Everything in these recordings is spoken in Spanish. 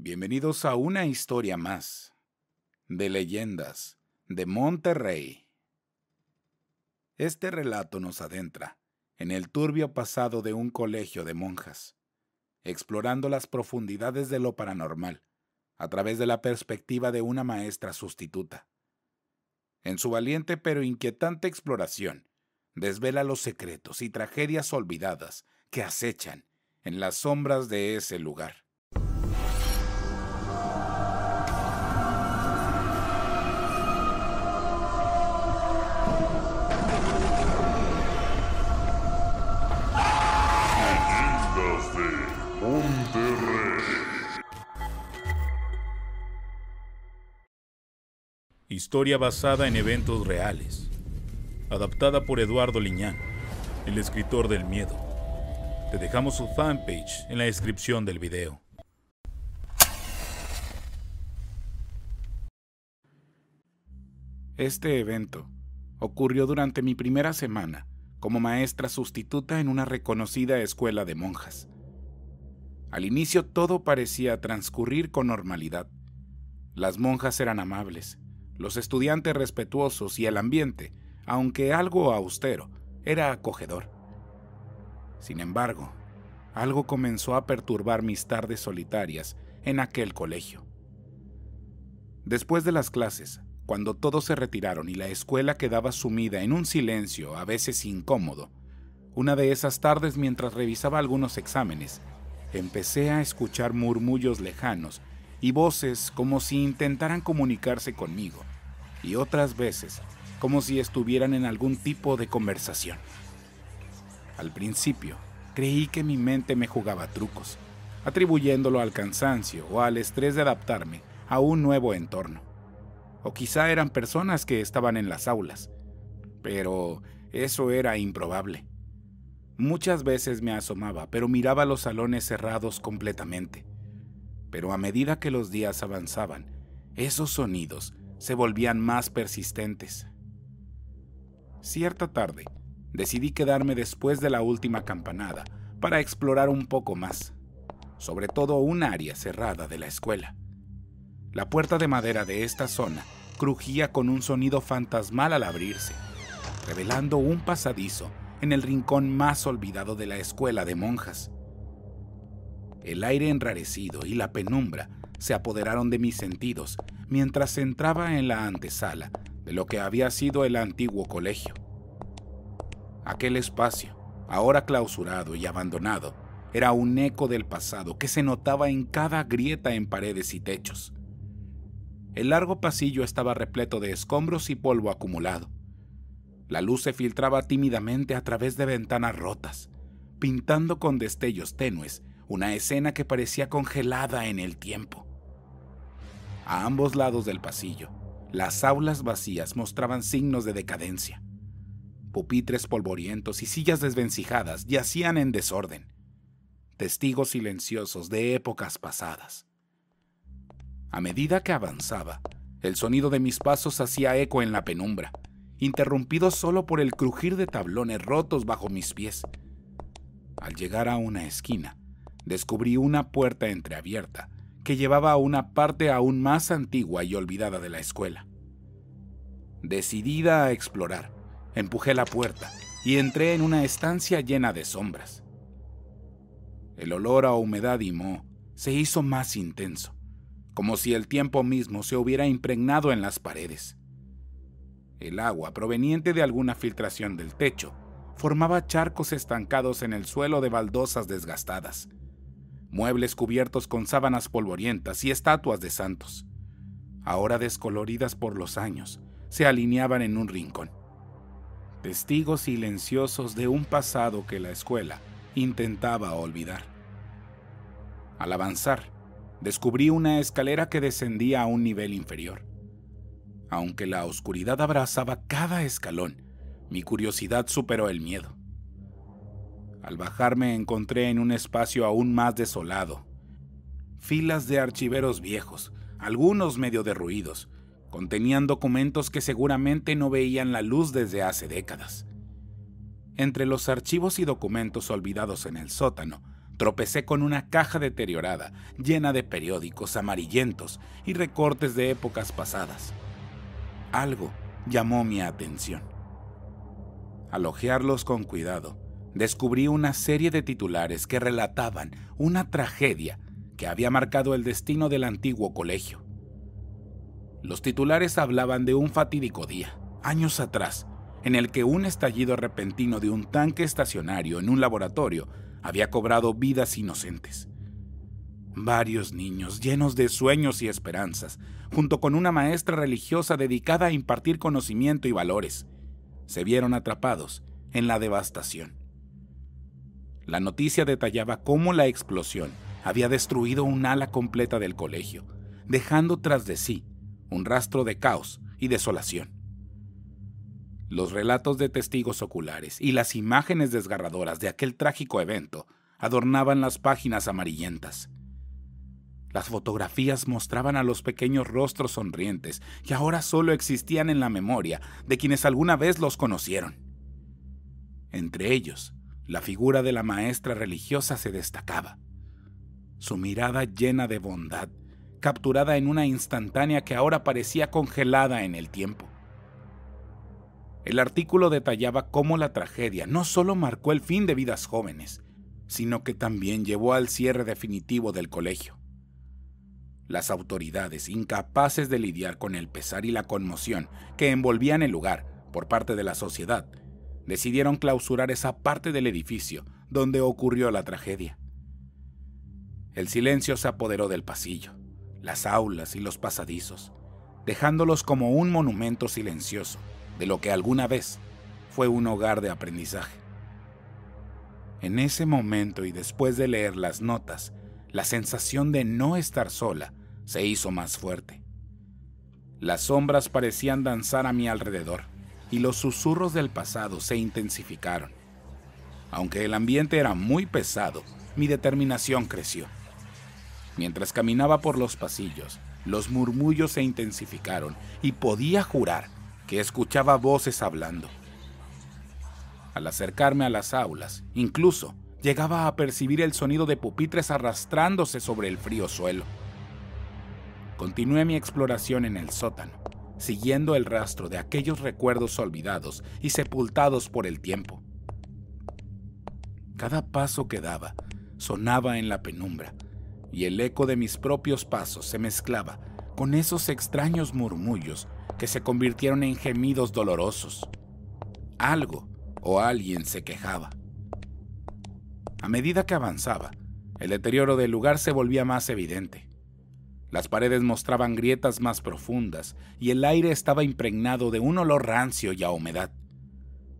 Bienvenidos a una historia más de leyendas de Monterrey. Este relato nos adentra en el turbio pasado de un colegio de monjas, explorando las profundidades de lo paranormal a través de la perspectiva de una maestra sustituta. En su valiente pero inquietante exploración, desvela los secretos y tragedias olvidadas que acechan en las sombras de ese lugar Historia basada en eventos reales. Adaptada por Eduardo Liñán, el escritor del miedo. Te dejamos su fanpage en la descripción del video. Este evento ocurrió durante mi primera semana como maestra sustituta en una reconocida escuela de monjas. Al inicio todo parecía transcurrir con normalidad. Las monjas eran amables, los estudiantes respetuosos y el ambiente, aunque algo austero, era acogedor. Sin embargo, algo comenzó a perturbar mis tardes solitarias en aquel colegio. Después de las clases, cuando todos se retiraron y la escuela quedaba sumida en un silencio a veces incómodo, una de esas tardes mientras revisaba algunos exámenes, empecé a escuchar murmullos lejanos y voces como si intentaran comunicarse conmigo, y otras veces como si estuvieran en algún tipo de conversación. Al principio, creí que mi mente me jugaba trucos, atribuyéndolo al cansancio o al estrés de adaptarme a un nuevo entorno. O quizá eran personas que estaban en las aulas, pero eso era improbable. Muchas veces me asomaba, pero miraba los salones cerrados completamente, pero a medida que los días avanzaban, esos sonidos se volvían más persistentes. Cierta tarde, decidí quedarme después de la última campanada para explorar un poco más, sobre todo un área cerrada de la escuela. La puerta de madera de esta zona crujía con un sonido fantasmal al abrirse, revelando un pasadizo en el rincón más olvidado de la escuela de monjas. El aire enrarecido y la penumbra se apoderaron de mis sentidos mientras entraba en la antesala de lo que había sido el antiguo colegio. Aquel espacio, ahora clausurado y abandonado, era un eco del pasado que se notaba en cada grieta en paredes y techos. El largo pasillo estaba repleto de escombros y polvo acumulado. La luz se filtraba tímidamente a través de ventanas rotas, pintando con destellos tenues una escena que parecía congelada en el tiempo. A ambos lados del pasillo, las aulas vacías mostraban signos de decadencia. Pupitres polvorientos y sillas desvencijadas yacían en desorden, testigos silenciosos de épocas pasadas. A medida que avanzaba, el sonido de mis pasos hacía eco en la penumbra, interrumpido solo por el crujir de tablones rotos bajo mis pies. Al llegar a una esquina, descubrí una puerta entreabierta que llevaba a una parte aún más antigua y olvidada de la escuela. Decidida a explorar, empujé la puerta y entré en una estancia llena de sombras. El olor a humedad y moho se hizo más intenso, como si el tiempo mismo se hubiera impregnado en las paredes. El agua, proveniente de alguna filtración del techo, formaba charcos estancados en el suelo de baldosas desgastadas, muebles cubiertos con sábanas polvorientas y estatuas de santos, ahora descoloridas por los años, se alineaban en un rincón. Testigos silenciosos de un pasado que la escuela intentaba olvidar. Al avanzar, descubrí una escalera que descendía a un nivel inferior. Aunque la oscuridad abrazaba cada escalón, mi curiosidad superó el miedo. Al bajarme encontré en un espacio aún más desolado. Filas de archiveros viejos, algunos medio derruidos, contenían documentos que seguramente no veían la luz desde hace décadas. Entre los archivos y documentos olvidados en el sótano, tropecé con una caja deteriorada, llena de periódicos amarillentos y recortes de épocas pasadas. Algo llamó mi atención. Al con cuidado, descubrí una serie de titulares que relataban una tragedia que había marcado el destino del antiguo colegio. Los titulares hablaban de un fatídico día, años atrás, en el que un estallido repentino de un tanque estacionario en un laboratorio había cobrado vidas inocentes. Varios niños llenos de sueños y esperanzas, junto con una maestra religiosa dedicada a impartir conocimiento y valores, se vieron atrapados en la devastación. La noticia detallaba cómo la explosión había destruido un ala completa del colegio, dejando tras de sí un rastro de caos y desolación. Los relatos de testigos oculares y las imágenes desgarradoras de aquel trágico evento adornaban las páginas amarillentas. Las fotografías mostraban a los pequeños rostros sonrientes que ahora solo existían en la memoria de quienes alguna vez los conocieron. Entre ellos la figura de la maestra religiosa se destacaba. Su mirada llena de bondad, capturada en una instantánea que ahora parecía congelada en el tiempo. El artículo detallaba cómo la tragedia no solo marcó el fin de vidas jóvenes, sino que también llevó al cierre definitivo del colegio. Las autoridades, incapaces de lidiar con el pesar y la conmoción que envolvían el lugar por parte de la sociedad, decidieron clausurar esa parte del edificio donde ocurrió la tragedia. El silencio se apoderó del pasillo, las aulas y los pasadizos, dejándolos como un monumento silencioso de lo que alguna vez fue un hogar de aprendizaje. En ese momento y después de leer las notas, la sensación de no estar sola se hizo más fuerte. Las sombras parecían danzar a mi alrededor y los susurros del pasado se intensificaron. Aunque el ambiente era muy pesado, mi determinación creció. Mientras caminaba por los pasillos, los murmullos se intensificaron y podía jurar que escuchaba voces hablando. Al acercarme a las aulas, incluso llegaba a percibir el sonido de pupitres arrastrándose sobre el frío suelo. Continué mi exploración en el sótano, siguiendo el rastro de aquellos recuerdos olvidados y sepultados por el tiempo. Cada paso que daba sonaba en la penumbra, y el eco de mis propios pasos se mezclaba con esos extraños murmullos que se convirtieron en gemidos dolorosos. Algo o alguien se quejaba. A medida que avanzaba, el deterioro del lugar se volvía más evidente. Las paredes mostraban grietas más profundas y el aire estaba impregnado de un olor rancio y a humedad.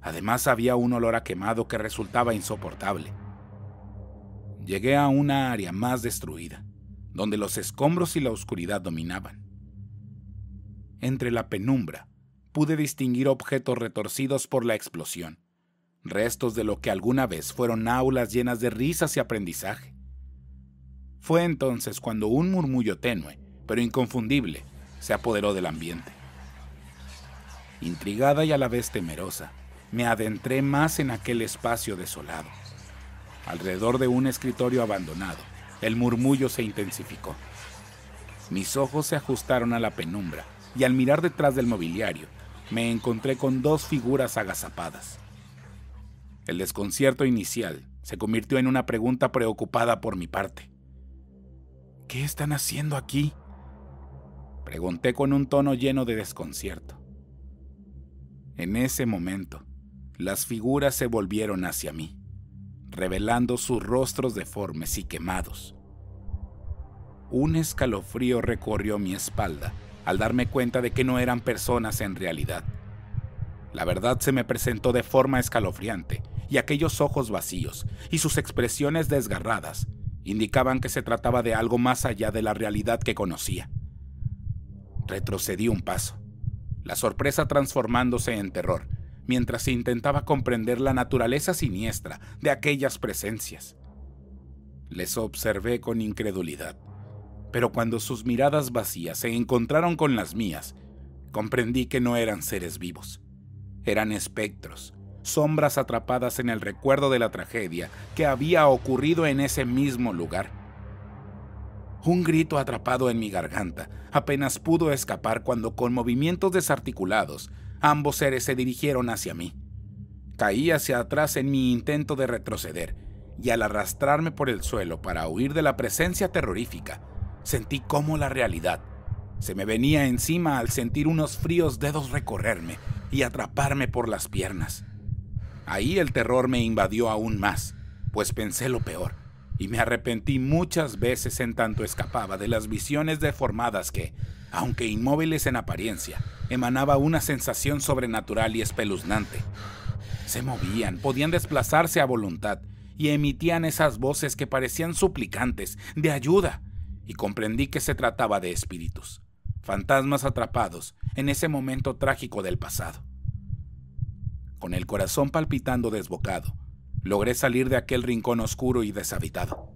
Además había un olor a quemado que resultaba insoportable. Llegué a una área más destruida, donde los escombros y la oscuridad dominaban. Entre la penumbra, pude distinguir objetos retorcidos por la explosión, restos de lo que alguna vez fueron aulas llenas de risas y aprendizaje. Fue entonces cuando un murmullo tenue, pero inconfundible, se apoderó del ambiente. Intrigada y a la vez temerosa, me adentré más en aquel espacio desolado. Alrededor de un escritorio abandonado, el murmullo se intensificó. Mis ojos se ajustaron a la penumbra y al mirar detrás del mobiliario, me encontré con dos figuras agazapadas. El desconcierto inicial se convirtió en una pregunta preocupada por mi parte. ¿Qué están haciendo aquí? Pregunté con un tono lleno de desconcierto. En ese momento, las figuras se volvieron hacia mí, revelando sus rostros deformes y quemados. Un escalofrío recorrió mi espalda al darme cuenta de que no eran personas en realidad. La verdad se me presentó de forma escalofriante, y aquellos ojos vacíos, y sus expresiones desgarradas, indicaban que se trataba de algo más allá de la realidad que conocía. Retrocedí un paso, la sorpresa transformándose en terror, mientras intentaba comprender la naturaleza siniestra de aquellas presencias. Les observé con incredulidad, pero cuando sus miradas vacías se encontraron con las mías, comprendí que no eran seres vivos, eran espectros, sombras atrapadas en el recuerdo de la tragedia que había ocurrido en ese mismo lugar. Un grito atrapado en mi garganta apenas pudo escapar cuando con movimientos desarticulados ambos seres se dirigieron hacia mí. Caí hacia atrás en mi intento de retroceder y al arrastrarme por el suelo para huir de la presencia terrorífica, sentí cómo la realidad se me venía encima al sentir unos fríos dedos recorrerme y atraparme por las piernas. Ahí el terror me invadió aún más, pues pensé lo peor, y me arrepentí muchas veces en tanto escapaba de las visiones deformadas que, aunque inmóviles en apariencia, emanaba una sensación sobrenatural y espeluznante. Se movían, podían desplazarse a voluntad, y emitían esas voces que parecían suplicantes, de ayuda, y comprendí que se trataba de espíritus, fantasmas atrapados en ese momento trágico del pasado con el corazón palpitando desbocado, logré salir de aquel rincón oscuro y deshabitado.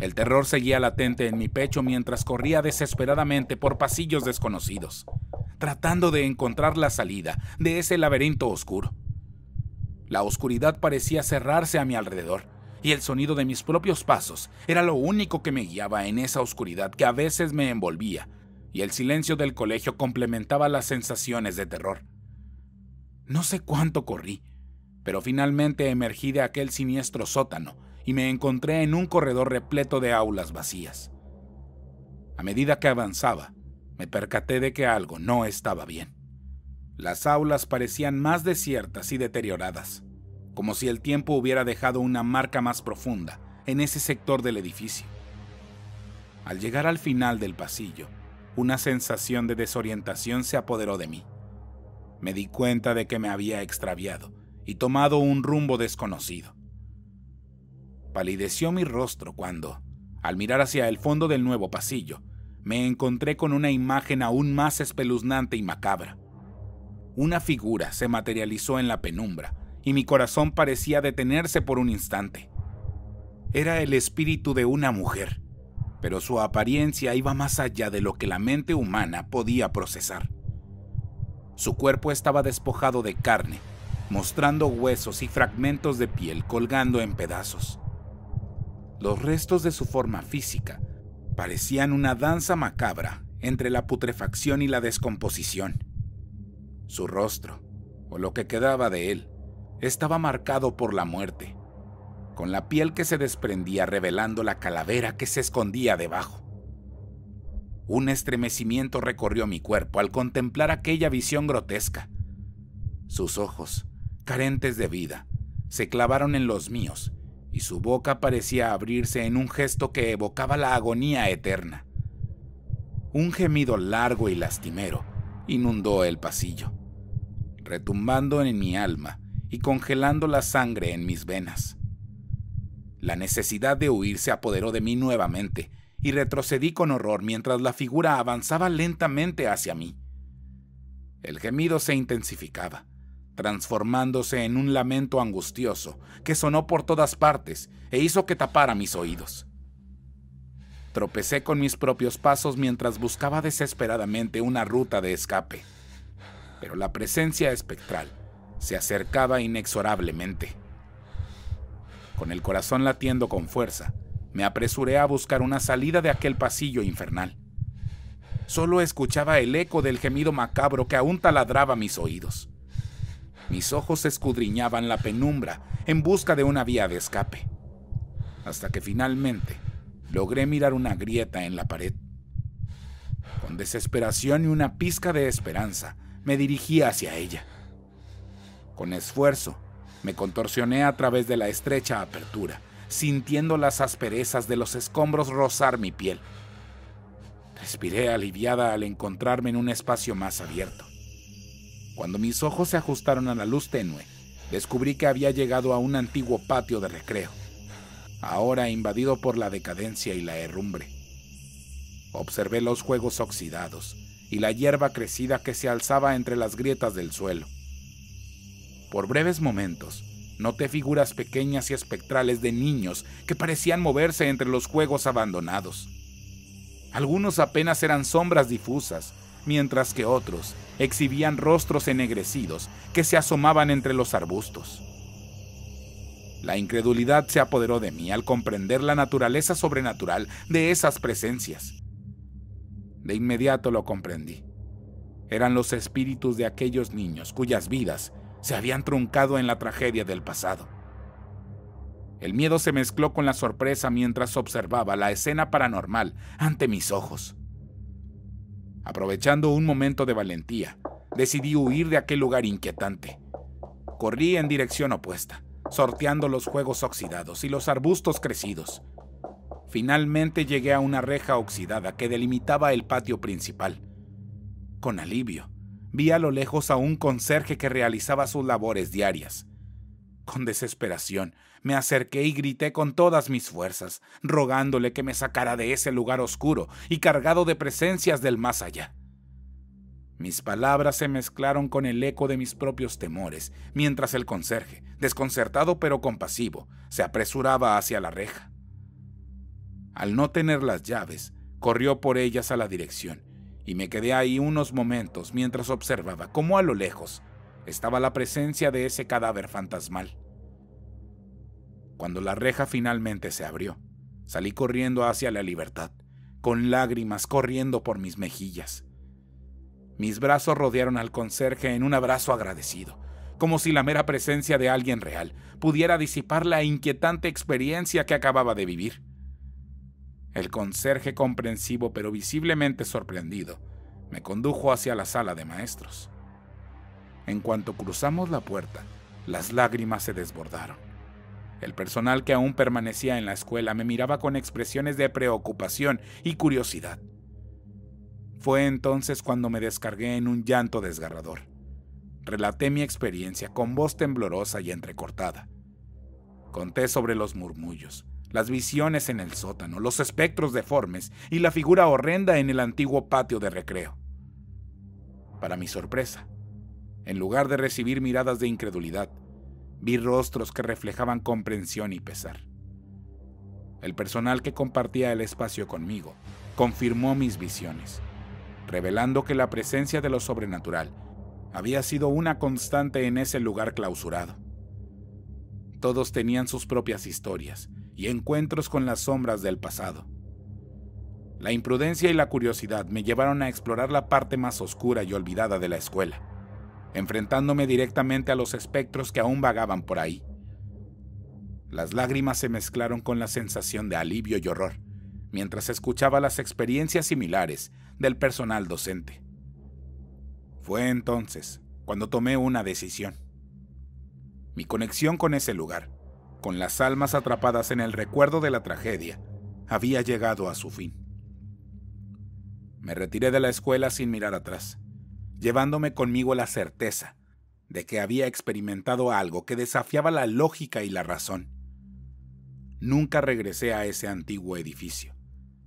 El terror seguía latente en mi pecho mientras corría desesperadamente por pasillos desconocidos, tratando de encontrar la salida de ese laberinto oscuro. La oscuridad parecía cerrarse a mi alrededor, y el sonido de mis propios pasos era lo único que me guiaba en esa oscuridad que a veces me envolvía, y el silencio del colegio complementaba las sensaciones de terror. No sé cuánto corrí, pero finalmente emergí de aquel siniestro sótano y me encontré en un corredor repleto de aulas vacías. A medida que avanzaba, me percaté de que algo no estaba bien. Las aulas parecían más desiertas y deterioradas, como si el tiempo hubiera dejado una marca más profunda en ese sector del edificio. Al llegar al final del pasillo, una sensación de desorientación se apoderó de mí me di cuenta de que me había extraviado y tomado un rumbo desconocido. Palideció mi rostro cuando, al mirar hacia el fondo del nuevo pasillo, me encontré con una imagen aún más espeluznante y macabra. Una figura se materializó en la penumbra y mi corazón parecía detenerse por un instante. Era el espíritu de una mujer, pero su apariencia iba más allá de lo que la mente humana podía procesar. Su cuerpo estaba despojado de carne, mostrando huesos y fragmentos de piel colgando en pedazos. Los restos de su forma física parecían una danza macabra entre la putrefacción y la descomposición. Su rostro, o lo que quedaba de él, estaba marcado por la muerte, con la piel que se desprendía revelando la calavera que se escondía debajo. Un estremecimiento recorrió mi cuerpo al contemplar aquella visión grotesca. Sus ojos, carentes de vida, se clavaron en los míos y su boca parecía abrirse en un gesto que evocaba la agonía eterna. Un gemido largo y lastimero inundó el pasillo, retumbando en mi alma y congelando la sangre en mis venas. La necesidad de huir se apoderó de mí nuevamente y retrocedí con horror mientras la figura avanzaba lentamente hacia mí. El gemido se intensificaba, transformándose en un lamento angustioso que sonó por todas partes e hizo que tapara mis oídos. Tropecé con mis propios pasos mientras buscaba desesperadamente una ruta de escape, pero la presencia espectral se acercaba inexorablemente. Con el corazón latiendo con fuerza, me apresuré a buscar una salida de aquel pasillo infernal. Solo escuchaba el eco del gemido macabro que aún taladraba mis oídos. Mis ojos escudriñaban la penumbra en busca de una vía de escape, hasta que finalmente logré mirar una grieta en la pared. Con desesperación y una pizca de esperanza, me dirigí hacia ella. Con esfuerzo, me contorsioné a través de la estrecha apertura sintiendo las asperezas de los escombros rozar mi piel. Respiré aliviada al encontrarme en un espacio más abierto. Cuando mis ojos se ajustaron a la luz tenue, descubrí que había llegado a un antiguo patio de recreo, ahora invadido por la decadencia y la herrumbre. Observé los juegos oxidados y la hierba crecida que se alzaba entre las grietas del suelo. Por breves momentos, Noté figuras pequeñas y espectrales de niños que parecían moverse entre los juegos abandonados. Algunos apenas eran sombras difusas, mientras que otros exhibían rostros ennegrecidos que se asomaban entre los arbustos. La incredulidad se apoderó de mí al comprender la naturaleza sobrenatural de esas presencias. De inmediato lo comprendí. Eran los espíritus de aquellos niños cuyas vidas se habían truncado en la tragedia del pasado. El miedo se mezcló con la sorpresa mientras observaba la escena paranormal ante mis ojos. Aprovechando un momento de valentía, decidí huir de aquel lugar inquietante. Corrí en dirección opuesta, sorteando los juegos oxidados y los arbustos crecidos. Finalmente llegué a una reja oxidada que delimitaba el patio principal. Con alivio, vi a lo lejos a un conserje que realizaba sus labores diarias. Con desesperación, me acerqué y grité con todas mis fuerzas, rogándole que me sacara de ese lugar oscuro y cargado de presencias del más allá. Mis palabras se mezclaron con el eco de mis propios temores, mientras el conserje, desconcertado pero compasivo, se apresuraba hacia la reja. Al no tener las llaves, corrió por ellas a la dirección, y me quedé ahí unos momentos mientras observaba cómo a lo lejos estaba la presencia de ese cadáver fantasmal. Cuando la reja finalmente se abrió, salí corriendo hacia la libertad, con lágrimas corriendo por mis mejillas. Mis brazos rodearon al conserje en un abrazo agradecido, como si la mera presencia de alguien real pudiera disipar la inquietante experiencia que acababa de vivir. El conserje, comprensivo pero visiblemente sorprendido, me condujo hacia la sala de maestros. En cuanto cruzamos la puerta, las lágrimas se desbordaron. El personal que aún permanecía en la escuela me miraba con expresiones de preocupación y curiosidad. Fue entonces cuando me descargué en un llanto desgarrador. Relaté mi experiencia con voz temblorosa y entrecortada. Conté sobre los murmullos, las visiones en el sótano, los espectros deformes y la figura horrenda en el antiguo patio de recreo. Para mi sorpresa, en lugar de recibir miradas de incredulidad, vi rostros que reflejaban comprensión y pesar. El personal que compartía el espacio conmigo confirmó mis visiones, revelando que la presencia de lo sobrenatural había sido una constante en ese lugar clausurado. Todos tenían sus propias historias y encuentros con las sombras del pasado. La imprudencia y la curiosidad me llevaron a explorar la parte más oscura y olvidada de la escuela, enfrentándome directamente a los espectros que aún vagaban por ahí. Las lágrimas se mezclaron con la sensación de alivio y horror, mientras escuchaba las experiencias similares del personal docente. Fue entonces cuando tomé una decisión mi conexión con ese lugar, con las almas atrapadas en el recuerdo de la tragedia, había llegado a su fin. Me retiré de la escuela sin mirar atrás, llevándome conmigo la certeza de que había experimentado algo que desafiaba la lógica y la razón. Nunca regresé a ese antiguo edificio,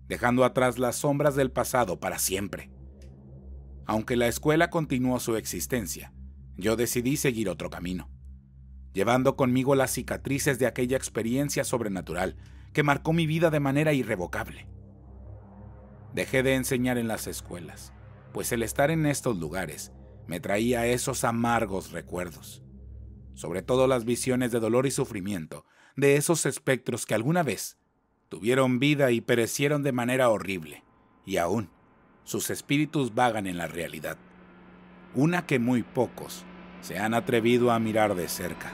dejando atrás las sombras del pasado para siempre. Aunque la escuela continuó su existencia, yo decidí seguir otro camino llevando conmigo las cicatrices de aquella experiencia sobrenatural que marcó mi vida de manera irrevocable. Dejé de enseñar en las escuelas, pues el estar en estos lugares me traía esos amargos recuerdos, sobre todo las visiones de dolor y sufrimiento de esos espectros que alguna vez tuvieron vida y perecieron de manera horrible, y aún sus espíritus vagan en la realidad, una que muy pocos se han atrevido a mirar de cerca.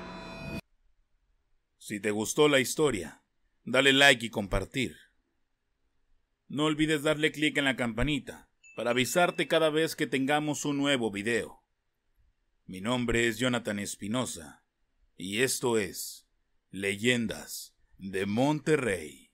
Si te gustó la historia, dale like y compartir. No olvides darle clic en la campanita para avisarte cada vez que tengamos un nuevo video. Mi nombre es Jonathan Espinosa y esto es Leyendas de Monterrey.